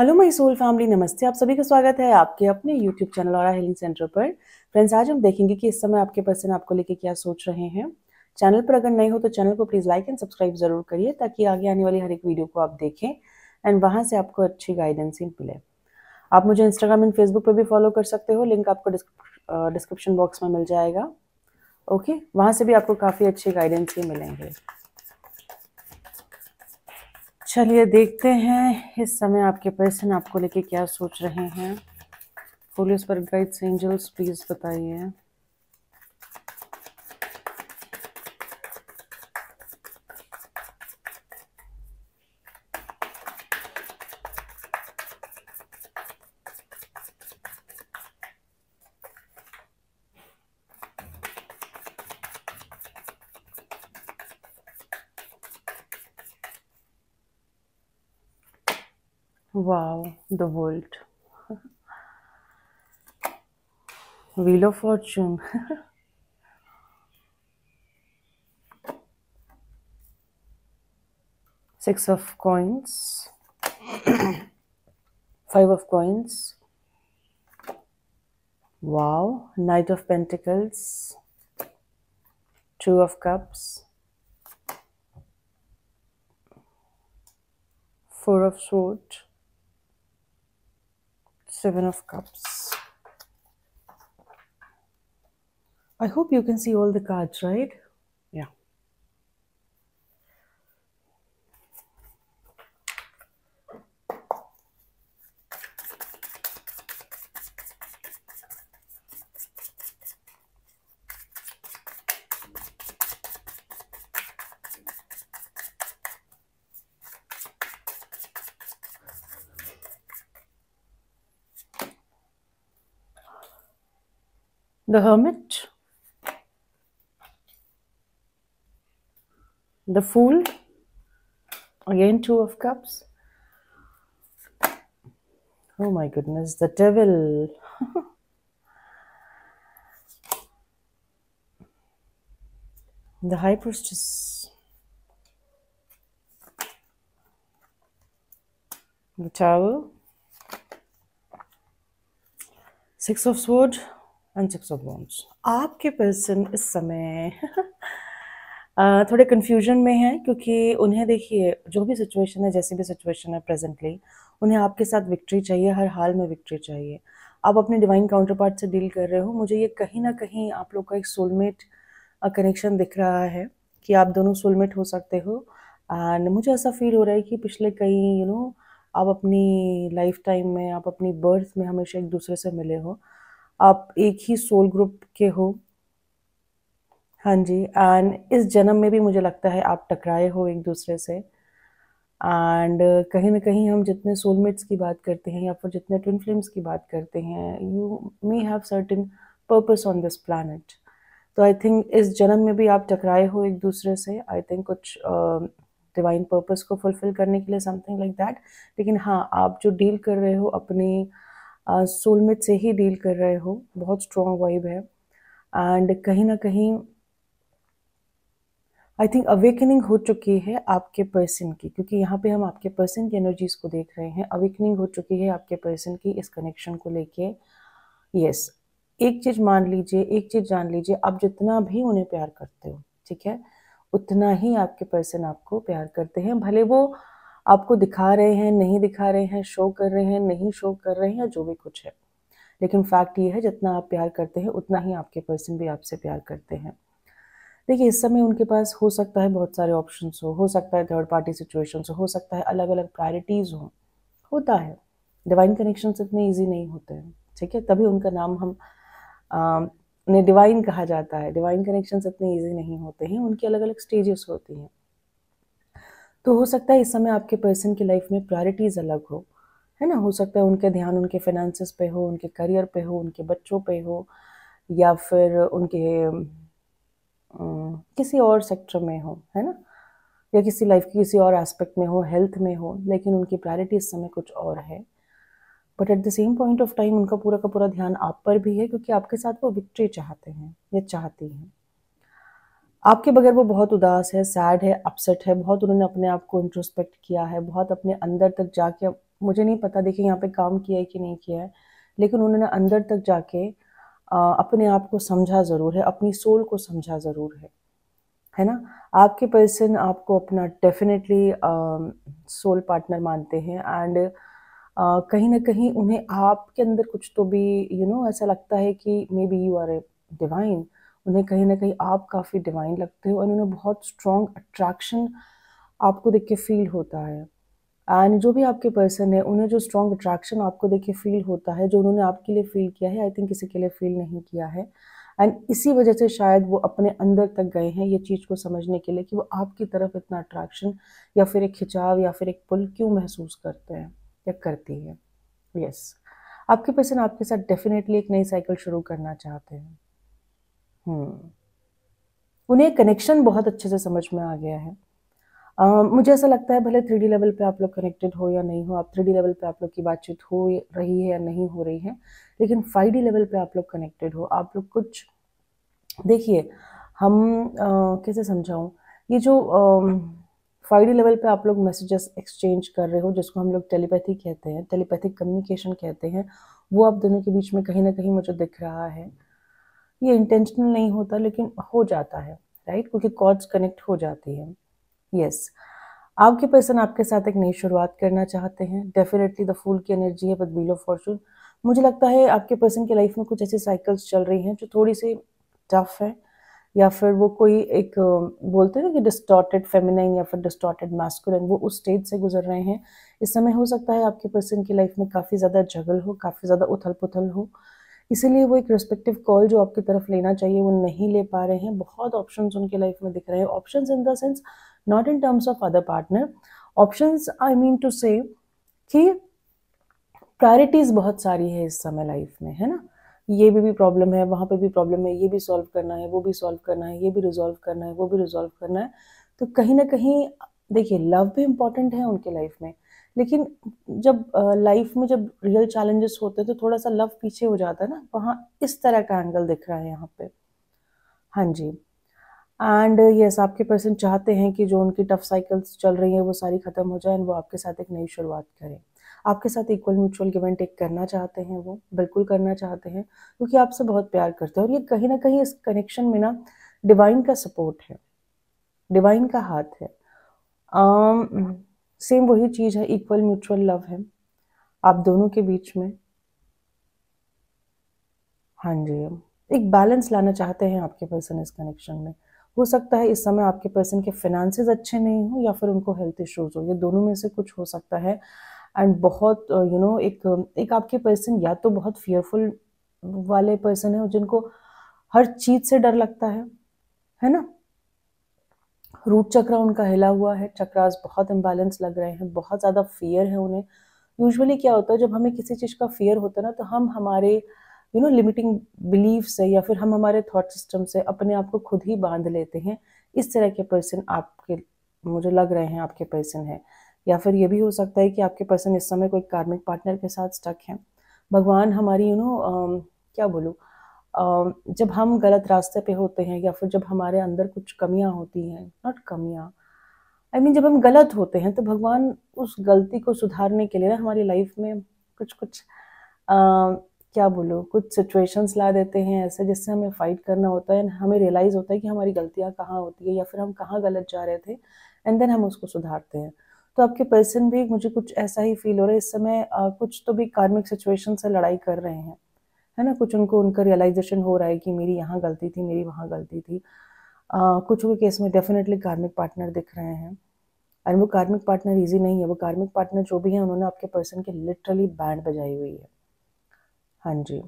Hello my soul family नमस्ते आप सभी का स्वागत है आपके अपने यूट्यूब चैनल और हेलिंग सेंटर पर फ्रेंड्स आज हम देखेंगे कि इस समय आपके पर्सन आपको लेके क्या सोच रहे हैं चैनल पर अगर नहीं हो तो चैनल को प्लीज़ लाइक एंड सब्सक्राइब जरूर करिए ताकि आगे आने वाली हर एक वीडियो को आप देखें एंड वहाँ से आपको अच्छी गाइडेंस ही मिले आप मुझे इंस्टाग्राम एंड फेसबुक पर भी फॉलो कर सकते हो लिंक आपको डिस्क्रिप्शन बॉक्स में मिल जाएगा ओके वहाँ से भी आपको काफ़ी अच्छी गाइडेंस ही मिलेंगे चलिए देखते हैं इस समय आपके पर्सन आपको लेके क्या सोच रहे हैं पुलिस पर गाइड्स एंजल्स प्लीज़ बताइए Wow, the world. Wheel of Fortune. Six of coins. Five of coins. Wow. Knight of Pentacles. Two of Cups. Four of Swords seven of cups i hope you can see all the cards right the hermit, the fool, again two of cups. Oh my goodness, the devil. the high priestess. The tower. Six of sword. And six of आपके person इस समय थोड़े confusion में हैं क्योंकि उन्हें देखिए जो भी सिचुएशन है जैसी भी सिचुएशन है प्रेजेंटली उन्हें आपके साथ विक्ट्री चाहिए हर हाल में विक्ट्री चाहिए आप अपने डिवाइन काउंटर पार्ट से डील कर रहे हो मुझे ये कहीं ना कहीं आप लोग का एक सोलमेट कनेक्शन दिख रहा है कि आप दोनों सोलमेट हो सकते हो एंड मुझे ऐसा फील हो रहा है कि पिछले कई यू नो आप अपनी लाइफ टाइम में आप अपनी बर्थ में हमेशा एक दूसरे से मिले हो आप एक ही सोल ग्रुप के हो हाँ जी एंड इस जन्म में भी मुझे लगता है आप टकराए हो एक दूसरे से एंड कहीं ना कहीं हम जितने सोलमेट्स की बात करते हैं या फिर जितने ट्विन फिल्म की बात करते हैं you may have certain purpose on this planet तो आई थिंक इस जन्म में भी आप टकराए हो एक दूसरे से आई थिंक कुछ डिवाइन uh, पर्पस को फुलफ़िल करने के लिए समथिंग लाइक दैट लेकिन हाँ आप जो डील कर रहे हो अपनी सोलमेट से ही डील कर रहे हो बहुत स्ट्रॉन्ग वाइब है एंड कहीं ना कहीं आई थिंक अवेकनिंग हो चुकी है आपके पर्सन की क्योंकि यहाँ पे हम आपके पर्सन की एनर्जीज को देख रहे हैं अवेकनिंग हो चुकी है आपके पर्सन की इस कनेक्शन को लेके यस yes, एक चीज़ मान लीजिए एक चीज़ जान लीजिए आप जितना भी उन्हें प्यार करते हो ठीक है उतना ही आपके पर्सन आपको प्यार करते हैं भले वो आपको दिखा रहे हैं नहीं दिखा रहे हैं शो कर रहे हैं नहीं शो कर रहे हैं जो भी कुछ है लेकिन फैक्ट ये है जितना आप प्यार करते हैं उतना ही आपके पर्सन भी आपसे प्यार करते हैं देखिए इस समय उनके पास हो सकता है बहुत सारे ऑप्शन हो हो सकता है थर्ड पार्टी सिचुएशन हो सकता है अलग अलग प्रायोरिटीज़ हो होता है डिवाइन कनेक्शन इतने ईजी नहीं होते हैं ठीक है तभी उनका नाम हम उन्हें डिवाइन कहा जाता है डिवाइन कनेक्शन इतने ईजी नहीं होते हैं उनकी अलग अलग स्टेजेस होती हैं तो हो सकता है इस समय आपके पर्सन की लाइफ में प्रायोरिटीज़ अलग हो है ना हो सकता है उनके ध्यान उनके फाइनेंसिस पे हो उनके करियर पे हो उनके बच्चों पे हो या फिर उनके किसी और सेक्टर में हो है ना या किसी लाइफ के किसी और एस्पेक्ट में हो हेल्थ में हो लेकिन उनकी प्रायोरिटी इस समय कुछ और है but at the same point of time उनका पूरा का पूरा ध्यान आप पर भी है क्योंकि आपके साथ वो विक्ट्री चाहते हैं या चाहती हैं आपके बगैर वो बहुत उदास है सैड है अपसेट है बहुत उन्होंने अपने आप को इंट्रोस्पेक्ट किया है बहुत अपने अंदर तक जाके मुझे नहीं पता देखिए यहाँ पे काम किया है कि नहीं किया है लेकिन उन्होंने अंदर तक जाके आ, अपने आप को समझा ज़रूर है अपनी सोल को समझा ज़रूर है है ना आपके पर्सन आपको अपना डेफिनेटली सोल पार्टनर मानते हैं एंड कहीं ना कहीं उन्हें आपके अंदर कुछ तो भी यू you नो know, ऐसा लगता है कि maybe you are a divine उन्हें कहीं ना कहीं आप काफ़ी डिवाइन लगते हो और उन्हें बहुत स्ट्रॉन्ग अट्रैक्शन आपको देख के फील होता है एंड जो भी आपके पर्सन है उन्हें जो स्ट्रॉन्ग अट्रैक्शन आपको देख के फील होता है जो उन्होंने आपके लिए फील किया है आई थिंक किसी के लिए फील नहीं किया है एंड इसी वजह से शायद वो अपने अंदर तक गए हैं ये चीज़ को समझने के लिए कि वो आपकी तरफ इतना अट्रैक्शन या फिर एक खिंचाव या फिर एक पुल क्यों महसूस करते हैं या करती है यस yes. आपके पर्सन आपके साथ डेफिनेटली एक नई साइकिल शुरू करना चाहते हैं हम्म। उन्हें कनेक्शन बहुत अच्छे से समझ में आ गया है Uh, मुझे ऐसा लगता है भले थ्री लेवल पे आप लोग कनेक्टेड हो या नहीं हो आप थ्री लेवल पे आप लोग की बातचीत हो रही है या नहीं हो रही है लेकिन फाइव लेवल पे आप लोग कनेक्टेड हो आप लोग कुछ देखिए हम uh, कैसे समझाऊं ये जो फाइव uh, लेवल पे आप लोग मैसेजेस एक्सचेंज कर रहे हो जिसको हम लोग टेलीपैथी कहते हैं टेलीपैथिक कम्युनिकेशन कहते हैं वो आप दोनों के बीच में कहीं ना कहीं मुझे दिख रहा है ये इंटेंशनल नहीं होता लेकिन हो जाता है राइट क्योंकि कॉज कनेक्ट हो जाती है यस yes. आपके पर्सन आपके साथ एक नई शुरुआत करना चाहते हैं डेफिनेटली द फूल की एनर्जी है बट बिलो फॉर्चून मुझे लगता है आपके पर्सन की लाइफ में कुछ ऐसी साइकिल्स चल रही हैं जो थोड़ी सी टफ है या फिर वो कोई एक बोलते हैं ना कि डिस्टॉर्टेड फेमिनाइन या फिर डिस्टॉर्टेड मैस्कुलिन वो उस स्टेज से गुजर रहे हैं इस समय हो सकता है आपके पर्सन की लाइफ में काफ़ी ज़्यादा जगल हो काफ़ी ज़्यादा उथल पुथल हो इसीलिए वो एक रिस्पेक्टिव कॉल जो आपकी तरफ लेना चाहिए वो नहीं ले पा रहे हैं बहुत ऑप्शन उनके लाइफ में दिख रहे हैं option in the sense not in terms of other partner option I mean to say कि प्रायोरिटीज़ बहुत सारी है इस समय लाइफ में है ना ये भी भी प्रॉब्लम है वहाँ पे भी प्रॉब्लम है ये भी सॉल्व करना है वो भी सॉल्व करना है ये भी रिजॉल्व करना है वो भी रिजॉल्व करना है तो कहीं ना कहीं देखिए लव भी इम्पॉर्टेंट है उनके लाइफ में लेकिन जब लाइफ में जब रियल चैलेंजेस होते हैं तो थोड़ा सा लव पीछे हो जाता है ना वहाँ इस तरह का एंगल दिख रहा है यहाँ पे हाँ जी एंड ये yes, आपके पर्सन चाहते हैं कि जो उनकी टफ साइकिल्स चल रही हैं वो सारी ख़त्म हो जाए वो आपके साथ एक नई शुरुआत करें आपके साथ equal mutual give and take करना चाहते हैं वो बिल्कुल करना चाहते हैं क्योंकि आपसे बहुत प्यार करते हैं और ये कहीं ना कहीं इस कनेक्शन में ना डिवाइन का सपोर्ट है डिवाइन का हाथ है um, सेम वही चीज़ है इक्वल म्यूचुअल लव है आप दोनों के बीच में हाँ जी एक बैलेंस लाना चाहते हैं आपके पर्सन इस कनेक्शन में हो सकता है इस समय आपके पर्सन के फिनेंसेस अच्छे नहीं हो या फिर उनको हेल्थ इश्यूज हो ये दोनों में से कुछ हो सकता है एंड बहुत यू you नो know, एक एक आपके पर्सन या तो बहुत फियरफुल वाले पर्सन है जिनको हर चीज़ से डर लगता है है ना रूट चक्रा उनका हिला हुआ है चक्रास बहुत इम्बैलेंस लग रहे हैं बहुत ज़्यादा फियर है उन्हें यूजुअली क्या होता है जब हमें किसी चीज़ का फियर होता है ना तो हम हमारे यू नो लिमिटिंग बिलीव से या फिर हम हमारे थॉट सिस्टम से अपने आप को खुद ही बांध लेते हैं इस तरह के पर्सन आपके मुझे लग रहे हैं आपके पर्सन हैं या फिर ये भी हो सकता है कि आपके पर्सन इस समय कोई कार्मिक पार्टनर के साथ स्टक हैं भगवान हमारी you you know know, uh, क्या बोलूँ जब हम गलत रास्ते पे होते हैं या फिर जब हमारे अंदर कुछ कमियां होती हैं नॉट कमियां आई I मीन mean, जब हम गलत होते हैं तो भगवान उस गलती को सुधारने के लिए ना हमारी लाइफ में कुछ कुछ आ, क्या बोलो कुछ सिचुएशंस ला देते हैं ऐसे जिससे हमें फ़ाइट करना होता है हमें रियलाइज़ होता है कि हमारी गलतियाँ कहाँ होती है या फिर हम कहाँ गलत जा रहे थे एंड देन हम उसको सुधारते हैं तो आपके पर्सन भी मुझे कुछ ऐसा ही फील हो रहा है इस समय आ, कुछ तो भी कार्मिक सिचुएशन से लड़ाई कर रहे हैं है ना कुछ उनको उनका रियलाइजेशन हो रहा है कि मेरी यहाँ गलती थी मेरी वहाँ गलती थी uh, कुछ के केस में डेफिनेटली कार्मिक पार्टनर दिख रहे हैं और वो कार्मिक पार्टनर इजी नहीं है वो कार्मिक पार्टनर जो भी है उन्होंने आपके पर्सन के लिटरली बैंड बजाई हुई है हाँ जी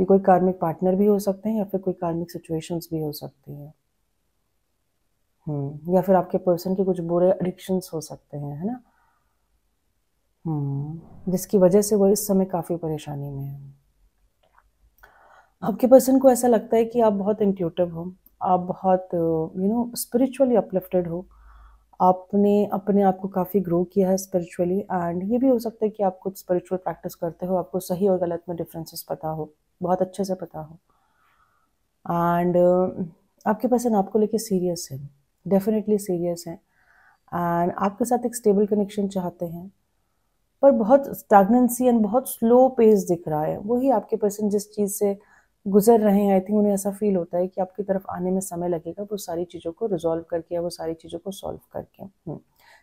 ये कोई कार्मिक पार्टनर भी हो सकते हैं या फिर कोई कार्मिक सिचुएशंस भी हो सकती हैं हम्म, या फिर आपके पर्सन के कुछ बुरे एडिक्शंस हो सकते हैं है ना हम्म, जिसकी वजह से वो इस समय काफ़ी परेशानी में है आपके पर्सन को ऐसा लगता है कि आप बहुत इंट्यूटिव हो आप बहुत यू नो स्पिरिचुअली अपलिफ्टेड हो आपने अपने आप को काफ़ी ग्रो किया है स्पिरिचुअली एंड ये भी हो सकता है कि आप कुछ स्पिरिचुअल प्रैक्टिस करते हो आपको सही और गलत में डिफरेंसेस पता हो बहुत अच्छे से पता हो एंड uh, आपके पर्सन आपको लेके सीरियस है डेफिनेटली सीरियस है एंड आपके साथ एक स्टेबल कनेक्शन चाहते हैं पर बहुत स्टैगनेंसी एंड बहुत स्लो पेस दिख रहा है वही आपके पर्सन जिस चीज़ से गुजर रहे हैं आई थिंक उन्हें ऐसा फील होता है कि आपकी तरफ आने में समय लगेगा वो सारी चीज़ों को रिजॉल्व करके या वो सारी चीज़ों को सॉल्व करके हम्म।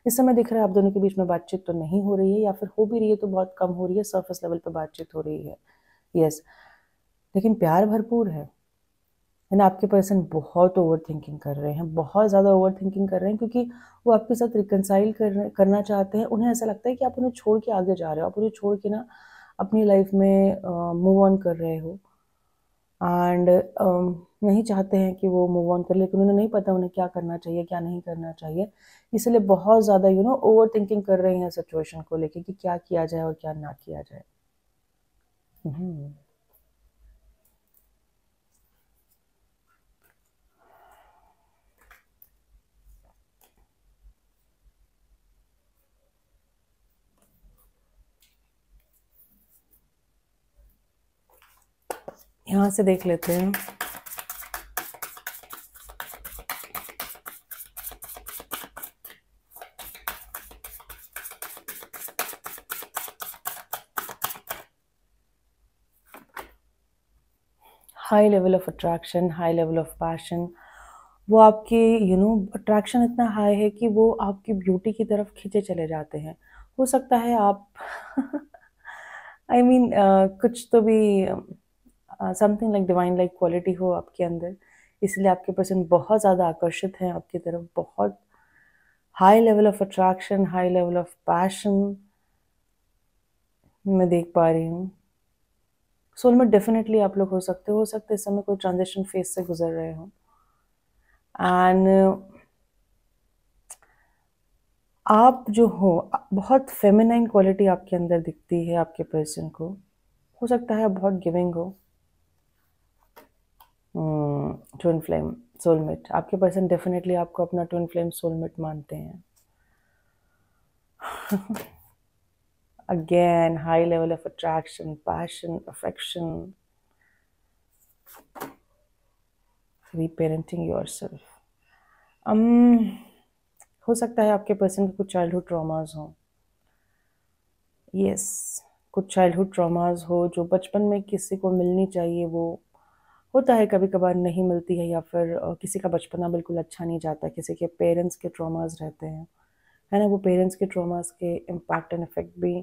इस समय दिख रहा है आप दोनों के बीच में बातचीत तो नहीं हो रही है या फिर हो भी रही है तो बहुत कम हो रही है सर्फेस लेवल पर बातचीत हो रही है यस लेकिन प्यार भरपूर है एंड आपके पर्सन बहुत ओवर थिंकिंग कर रहे हैं बहुत ज़्यादा ओवर थिंकिंग कर रहे हैं क्योंकि वो आपके साथ रिकनसाइल कर, करना चाहते हैं उन्हें ऐसा लगता है कि आप उन्हें छोड़ के आगे जा रहे हो आप उन्हें छोड़ के ना अपनी लाइफ में मूव uh, ऑन कर रहे हो एंड um, नहीं चाहते हैं कि वो मूव ऑन कर लेकिन उन्हें नहीं पता उन्हें क्या करना चाहिए क्या नहीं करना चाहिए इसलिए बहुत ज़्यादा यू नो ओवर थिंकिंग कर रहे हैं सिचुएशन को लेकर कि क्या किया जाए और क्या ना किया जाए हम्म। यहाँ से देख लेते हैं high level of attraction high level of passion वो आपके यू नो अट्रैक्शन इतना हाई है कि वो आपकी ब्यूटी की तरफ खींचे चले जाते हैं हो सकता है आप I I mean mean, uh, कुछ तो भी something like divine like quality हो आपके अंदर इसलिए आपके पर्सन बहुत ज़्यादा आकर्षित हैं आपकी तरफ बहुत high level of attraction high level of passion मैं देख पा रही हूँ सोल में डेफिनेटली आप लोग हो सकते हो सकते इस समय कोई ट्रांजेक्शन फेज से गुजर रहे हो एंड आप जो हो बहुत फेमिनाइन क्वालिटी आपके अंदर दिखती है आपके पर्सन को हो सकता है आप बहुत गिविंग हो ट्विन फ्लेम सोलमेट आपके पर्सन डेफिनेटली आपको अपना ट्विन फ्लेम सोलमेट मानते हैं again high level of attraction passion affection reparenting your self हो सकता है आपके पर्सन के कुछ चाइल्डहुड ट्रामाज हों यस yes, कुछ चाइल्डहुड ट्रामाज हो जो बचपन में किसी को मिलनी चाहिए वो होता है कभी कभार नहीं मिलती है या फिर किसी का बचपना बिल्कुल अच्छा नहीं जाता किसी के पेरेंट्स के ट्रॉमास रहते हैं है ना वो पेरेंट्स के ट्रॉमास के इम्पैक्ट एंड इफ़ेक्ट भी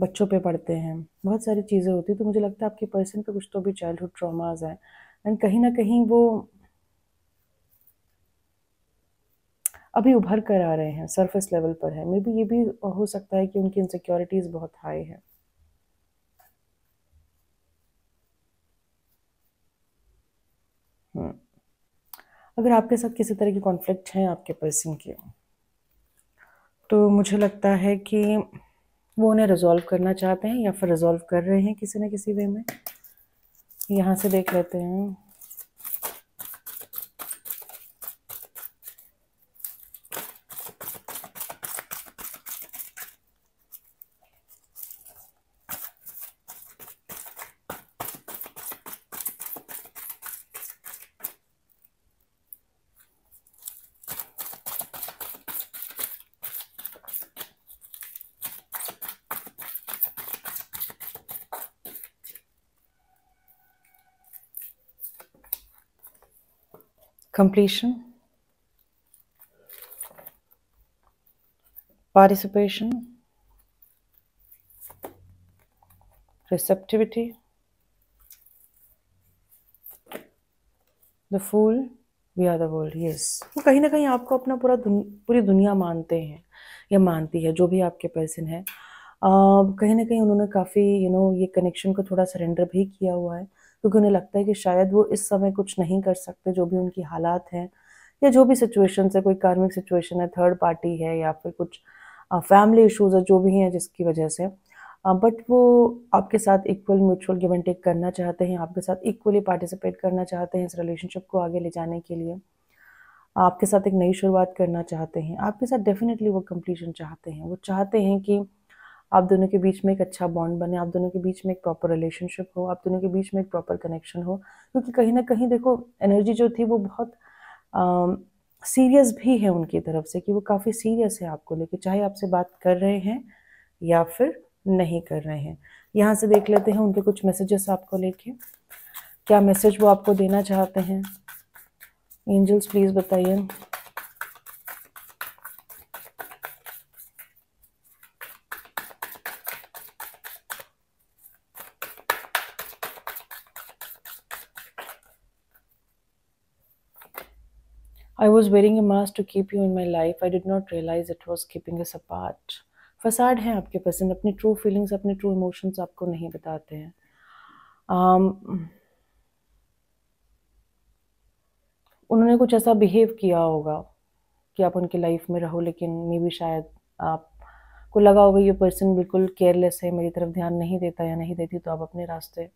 बच्चों पे पड़ते हैं बहुत सारी चीज़ें होती हैं तो मुझे लगता है आपके पर्सन पे कुछ तो भी चाइल्डहुड ट्रॉमास हैं एंड कहीं ना कहीं वो अभी उभर कर आ रहे हैं सरफेस लेवल पर है मे बी ये भी हो सकता है कि उनकी इनसिक्योरिटीज़ बहुत हाई है अगर आपके साथ किसी तरह की कॉन्फ्लिक्ट है आपके पर्सन के तो मुझे लगता है कि वो उन्हें रिजॉल्व करना चाहते हैं या फिर रिजॉल्व कर रहे हैं किसी न किसी वे में यहाँ से देख लेते हैं completion, participation, receptivity, the fool, we are the world, yes वो तो कहीं ना कहीं आपको अपना पूरा दुन, पूरी दुनिया मानते हैं या मानती है जो भी आपके पर्सन है कहीं ना कहीं उन्होंने काफ़ी यू नो ये कनेक्शन को थोड़ा सरेंडर भी किया हुआ है क्योंकि उन्हें लगता है कि शायद वो इस समय कुछ नहीं कर सकते जो भी उनकी हालात हैं या जो भी सिचुएशन है कोई कार्मिक सिचुएशन है थर्ड पार्टी है या फिर कुछ फैमिली इशूज़ है जो भी हैं जिसकी वजह से बट वो आपके साथ equal mutual give and take करना चाहते हैं आपके साथ इक्वली पार्टिसिपेट करना चाहते हैं इस रिलेशनशिप को आगे ले जाने के लिए आपके साथ एक नई शुरुआत करना चाहते हैं आपके साथ डेफिनेटली वो कंप्लीशन चाहते हैं वो चाहते हैं कि आप दोनों के बीच में एक अच्छा बॉन्ड बने आप दोनों के बीच में एक प्रॉपर रिलेशनशिप हो आप दोनों के बीच में एक प्रॉपर कनेक्शन हो क्योंकि कहीं ना कहीं देखो एनर्जी जो थी वो बहुत सीरियस भी है उनकी तरफ से कि वो काफ़ी सीरियस है आपको लेके चाहे आपसे बात कर रहे हैं या फिर नहीं कर रहे हैं यहाँ से देख लेते हैं उनके कुछ मैसेजेस आपको लेके क्या मैसेज वो आपको देना चाहते हैं एंजल्स प्लीज़ बताइए was wearing a mask to keep you in my life. I did not realize it was keeping us apart. Facade हैं आपके पसंद अपनी ट्रू फीलिंग्स अपने ट्रू इमोशंस आपको नहीं बताते हैं um, उन्होंने कुछ ऐसा बिहेव किया होगा कि आप उनकी लाइफ में रहो लेकिन मे भी शायद आप को लगा होगा ये पर्सन बिल्कुल केयरलेस है मेरी तरफ ध्यान नहीं देता या नहीं देती तो आप अपने रास्ते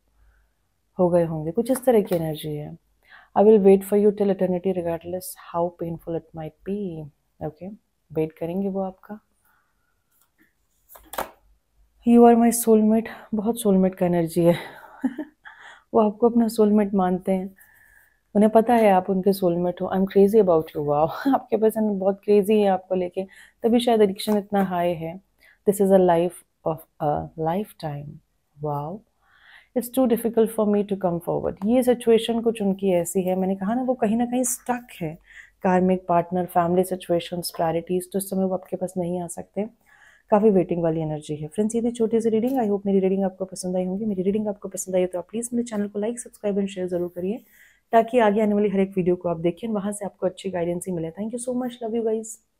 हो गए होंगे कुछ इस तरह की एनर्जी है I will wait for you till eternity regardless how painful it might be. Okay wait करेंगे वो आपका यू आर माई सोलमेट बहुत सोलमेट का एनर्जी है वो आपको अपना सोलमेट मानते हैं उन्हें पता है आप उनके सोलमेट हो I am crazy about you wow आपके पर्सन बहुत क्रेज़ी है आपको लेके तभी शायद एडिक्शन इतना हाई है this is a life of a lifetime wow it's too difficult for me to come forward ये सिचुएशन कुछ उनकी ऐसी है मैंने कहा ना वो कहीं ना कहीं स्टक है कार्मिक पार्टनर फैमिली सिचुएशन प्रायरिटीज तो इस समय वो आपके पास नहीं आ सकते काफ़ी वेटिंग वाली एनर्जी है फ्रेंड्स ये थी छोटी सी रीडिंग आई होप मेरी रीडिंग आपको पसंद आई होगी मेरी रीडिंग आपको पसंद आई तो आप प्लीज़ मेरे चैनल को लाइक सब्सक्राइब एंड शेयर जरूर करिए ताकि आगे आने वाली हर एक वीडियो को आप देखें वहाँ से आपको अच्छी गाइडेंस ही मिले thank you so much love you guys